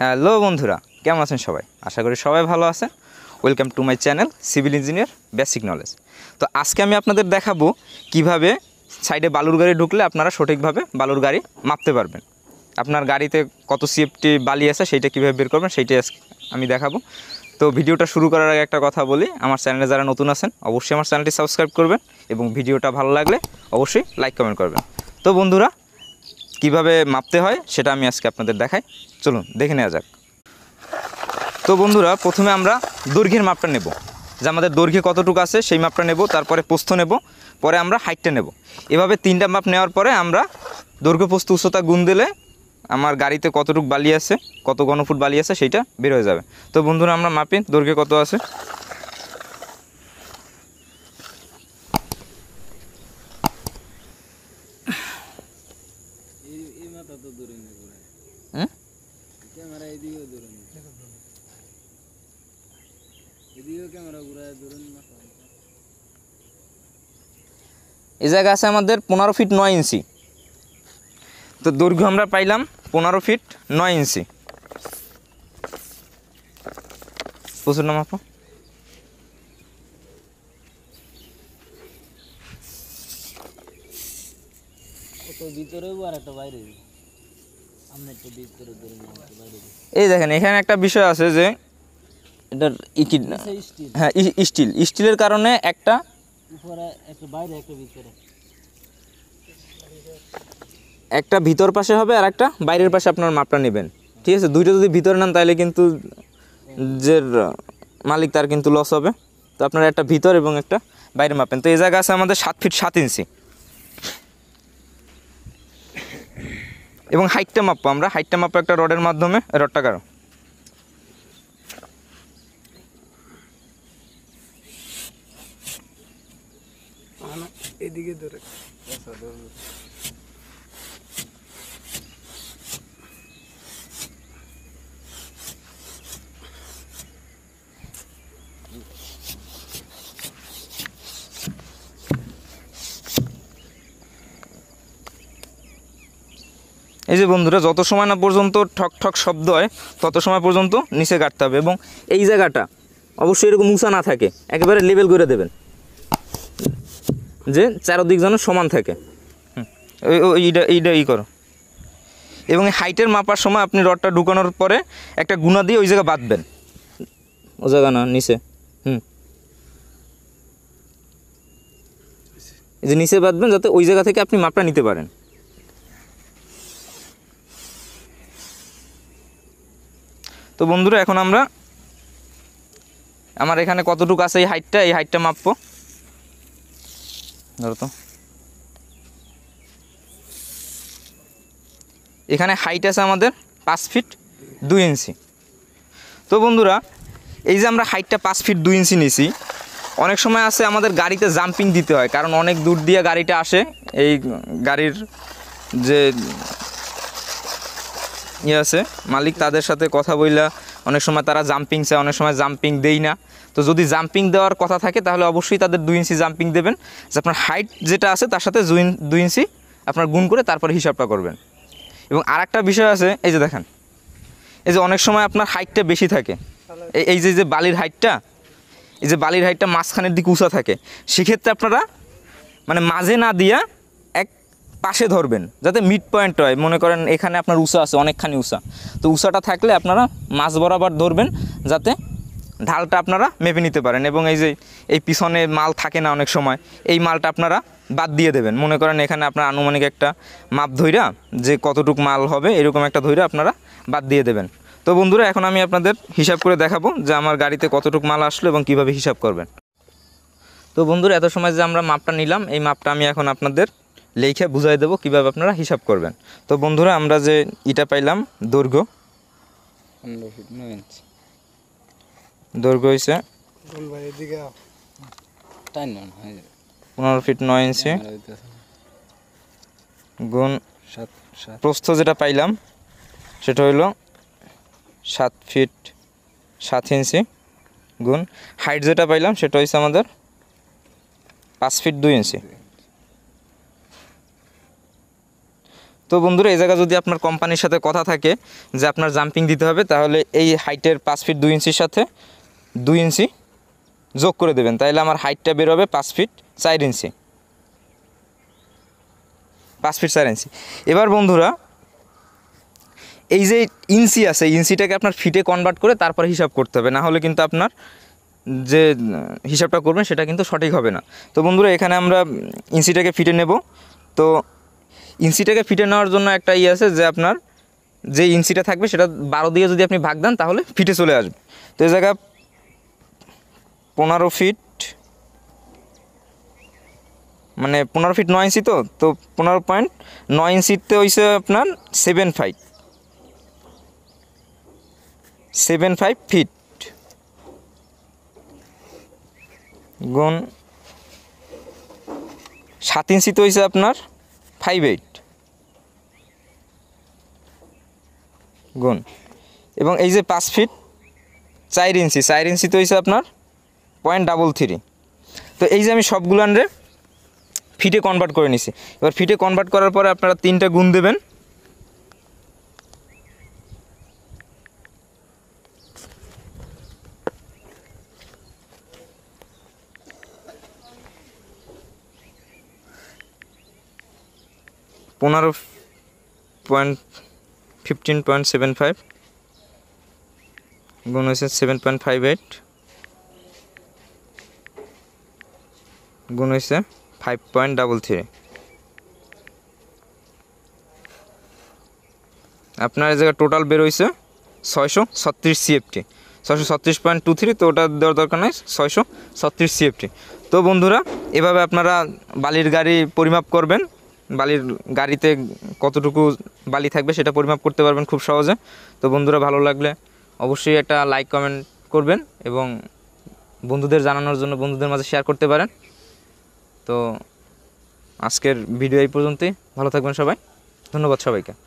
hello বন্ধুরা কেমন আছেন সবাই আশা করি সবাই ভালো আছেন welcome to my channel civil engineer basic knowledge তো আজকে আমি আপনাদের দেখাবো কিভাবে সাইডে বালুর গাড়ি ঢুকলে আপনারা সঠিকভাবে বালুর গাড়ি মাপতে পারবেন আপনার গাড়িতে কত সিএফটি বালি আছে সেইটা কীভাবে বের করবেন সেইটাই আজকে আমি দেখাবো তো ভিডিওটা শুরু করার আগে একটা কথা বলি আমার চ্যানেলে যারা নতুন আছেন অবশ্যই আমার চ্যানেলটি সাবস্ক্রাইব করবেন এবং ভিডিওটা ভালো লাগলে অবশ্যই লাইক কমেন্ট করবেন তো বন্ধুরা কিভাবে মাপতে হয় সেটা আমি আজকে আপনাদের দেখাই চলুন দেখে নেওয়া যাক তো বন্ধুরা প্রথমে আমরা দৈর্ঘ্যের মাপটা নেব যে আমাদের দৈর্ঘ্যে কতটুকু আছে সেই মাপটা নেব তারপরে পোস্ত নেব পরে আমরা হাইটটা নেব এভাবে তিনটা মাপ নেওয়ার পরে আমরা দৈর্ঘ্য পোস্ত উচ্চতা গুণ দিলে আমার গাড়িতে কতটুকু বালি আছে কত ঘনফুট বালি আছে সেইটা বের হয়ে যাবে তো বন্ধুরা আমরা মাপি দৈর্ঘ্যে কত আছে হ্যাঁ এই জায়গা আছে আমাদের পনেরো ফিট নয় ইঞ্চি তো দৈর্ঘ্য আমরা পাইলাম পনেরো ফিট নয় ইঞ্চি প্রচুর নাম আপু ভিতরে আর একটা বাইরে এই দেখেন এখানে একটা বিষয় আছে যে এটার ইকি হ্যাঁ স্টিল স্টিলের কারণে একটা একটা ভিতর পাশে হবে আর একটা বাইরের পাশে আপনার মাপটা নেবেন ঠিক আছে দুইটা যদি ভিতরে নেন তাহলে কিন্তু যে মালিক তার কিন্তু লস হবে তো আপনারা একটা ভিতর এবং একটা বাইরে মাপেন তো এই জায়গা আছে আমাদের সাত ফিট সাত ইঞ্চি এবং হাইটটা মাপবো আমরা হাইটটা মাপবো একটা রডের মাধ্যমে রডটা কারো এদিকে ধরে এই যে বন্ধুরা যত সময় না পর্যন্ত ঠক ঠক শব্দ হয় তত সময় পর্যন্ত নিচে কাটতে হবে এবং এই জায়গাটা অবশ্যই এরকম উঁচা না থাকে একেবারে লেভেল করে দেবেন যে চারোদিক যেন সমান থাকে এইটা এইটা ই করো এবং হাইটের মাপার সময় আপনি রডটা ঢুকানোর পরে একটা গুণা দিয়ে ওই জায়গা বাঁধবেন ও জায়গা না নিচে হুম যে নিচে বাঁধবেন যাতে ওই জায়গা থেকে আপনি মাপটা নিতে পারেন তো বন্ধুরা এখন আমরা আমার এখানে কতটুকু আছে এই হাইটটা এই হাইটটা মাপবো ধরো তো এখানে হাইট আছে আমাদের পাঁচ ফিট দুই ইঞ্চি তো বন্ধুরা এই যে আমরা হাইটটা পাঁচ ফিট দুই ইঞ্চি নিছি অনেক সময় আছে আমাদের গাড়িতে জাম্পিং দিতে হয় কারণ অনেক দূর দিয়ে গাড়িটা আসে এই গাড়ির যে ইয়ে আছে মালিক তাদের সাথে কথা বইলা অনেক সময় তারা জাম্পিং চায় অনেক সময় জাম্পিং দেই না তো যদি জাম্পিং দেওয়ার কথা থাকে তাহলে অবশ্যই তাদের দুই ইঞ্চি জাম্পিং দেবেন যে আপনার হাইট যেটা আছে তার সাথে দুই ইঞ্চি আপনার গুণ করে তারপর হিসাবটা করবেন এবং আর একটা বিষয় আছে এই যে দেখেন এই যে অনেক সময় আপনার হাইটটা বেশি থাকে এই যে যে বালির হাইটটা এই যে বালির হাইটটা মাঝখানের দিকে উঁচা থাকে সেক্ষেত্রে আপনারা মানে মাঝে না দিয়া পাশে ধরবেন যাতে মিড পয়েন্ট হয় মনে করেন এখানে আপনার উষা আছে অনেকখানি উষা তো উষাটা থাকলে আপনারা মাছ বরাবর ধরবেন যাতে ঢালটা আপনারা মেপে নিতে পারেন এবং এই যে এই পিছনে মাল থাকে না অনেক সময় এই মালটা আপনারা বাদ দিয়ে দেবেন মনে করেন এখানে আপনার আনুমানিক একটা মাপ ধৈরা যে কতটুক মাল হবে এরকম একটা ধৈরা আপনারা বাদ দিয়ে দেবেন তো বন্ধুরা এখন আমি আপনাদের হিসাব করে দেখাবো যে আমার গাড়িতে কতটুক মাল আসলো এবং কিভাবে হিসাব করবেন তো বন্ধুরা এত সময় যে আমরা মাপটা নিলাম এই মাপটা আমি এখন আপনাদের লেখা বুঝাই দেবো কীভাবে আপনারা হিসাব করবেন তো বন্ধুরা আমরা যে ইটা পাইলাম দৈর্ঘ্য দৈর্ঘ্য হয়েছে পনেরো ফিট নয় ইঞ্চি গুণ প্রস্থ যেটা পাইলাম সেটা হইল সাত ফিট সাত ইঞ্চি গুণ হাইট যেটা পাইলাম সেটা হয়েছে আমাদের পাঁচ ফিট দুই ইঞ্চি তো বন্ধুরা এই জায়গায় যদি আপনার কোম্পানির সাথে কথা থাকে যে আপনার জাম্পিং দিতে হবে তাহলে এই হাইটের পাঁচ ফিট দুই ইঞ্চির সাথে দুই ইঞ্চি যোগ করে দেবেন তাহলে আমার হাইটটা বেরোবে পাঁচ ফিট চার ইঞ্চি পাঁচ ফিট চার ইঞ্চি এবার বন্ধুরা এই যে ইঞ্চি আছে ইঞ্চিটাকে আপনার ফিটে কনভার্ট করে তারপরে হিসাব করতে হবে না হলে কিন্তু আপনার যে হিসাবটা করবেন সেটা কিন্তু সঠিক হবে না তো বন্ধুরা এখানে আমরা ইঞ্চিটাকে ফিটে নেব তো ইঞ্চিটাকে ফিটে নেওয়ার জন্য একটা ইয়ে আছে যে আপনার যে ইঞ্চিটা থাকবে সেটা বারো দিয়ে যদি আপনি ভাগ দেন তাহলে ফিটে চলে আসবে তো এই জায়গা পনেরো ফিট মানে পনেরো ফিট নয় ইঞ্চি তো তো পনেরো পয়েন্ট নয় ইঞ্চিতে হয়েছে আপনার seven five seven five feet গুণ সাত ইঞ্চিতে হয়েছে আপনার ফাইভ এইট গুণ এবং এই যে পাঁচ ফিট চার ইঞ্চি চার ইঞ্চি তো হয়েছে আপনার পয়েন্ট ডাবল থ্রি তো এই যে আমি সবগুলো আনরে ফিটে কনভার্ট করে নিছি এবার ফিটে কনভার্ট করার পরে আপনারা তিনটা গুণ দেবেন পনেরো point fifteen point seven five গুণ হয়েছে সেভেন পয়েন্ট ফাইভ এইট গুণ হয়েছে ফাইভ পয়েন্ট ডাবল থ্রি আপনার জায়গায় টোটাল বের হয়েছে ছয়শো ছত্রিশ সিএফটি ছয়শো ছত্রিশ পয়েন্ট টু থ্রি তো ওটা দেওয়ার দরকার নাই ছয়শো ছত্রিশ সিএফটি তো বন্ধুরা এভাবে আপনারা বালির গাড়ি পরিমাপ করবেন বালির গাড়িতে কতটুকু বালি থাকবে সেটা পরিমাপ করতে পারবেন খুব সহজে তো বন্ধুরা ভালো লাগলে অবশ্যই একটা লাইক কমেন্ট করবেন এবং বন্ধুদের জানানোর জন্য বন্ধুদের মাঝে শেয়ার করতে পারেন তো আজকের ভিডিও এই পর্যন্তই ভালো থাকবেন সবাই ধন্যবাদ সবাইকে